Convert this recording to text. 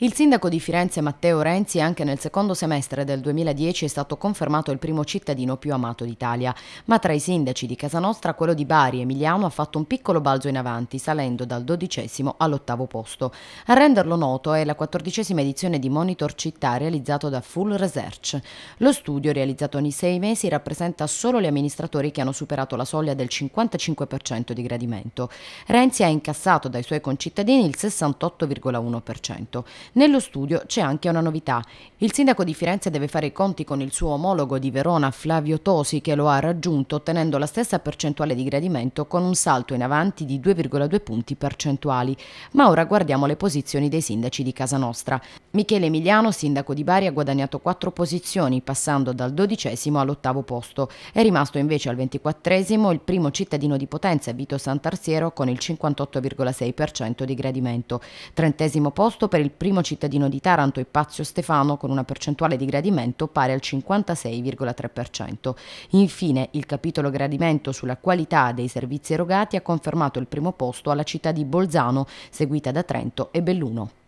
Il sindaco di Firenze Matteo Renzi anche nel secondo semestre del 2010 è stato confermato il primo cittadino più amato d'Italia, ma tra i sindaci di Casa Nostra quello di Bari, Emiliano, ha fatto un piccolo balzo in avanti, salendo dal dodicesimo all'ottavo posto. A renderlo noto è la quattordicesima edizione di Monitor Città realizzato da Full Research. Lo studio, realizzato ogni sei mesi, rappresenta solo gli amministratori che hanno superato la soglia del 55% di gradimento. Renzi ha incassato dai suoi concittadini il 68,1%. Nello studio c'è anche una novità. Il sindaco di Firenze deve fare i conti con il suo omologo di Verona, Flavio Tosi, che lo ha raggiunto ottenendo la stessa percentuale di gradimento con un salto in avanti di 2,2 punti percentuali. Ma ora guardiamo le posizioni dei sindaci di casa nostra. Michele Emiliano, sindaco di Bari, ha guadagnato 4 posizioni, passando dal dodicesimo all'ottavo posto. È rimasto invece al ventiquattresimo il primo cittadino di Potenza, Vito Santarsiero, con il 58,6% di gradimento. Trentesimo posto per il primo primo cittadino di Taranto Ippazio Stefano con una percentuale di gradimento pari al 56,3%. Infine il capitolo gradimento sulla qualità dei servizi erogati ha confermato il primo posto alla città di Bolzano, seguita da Trento e Belluno.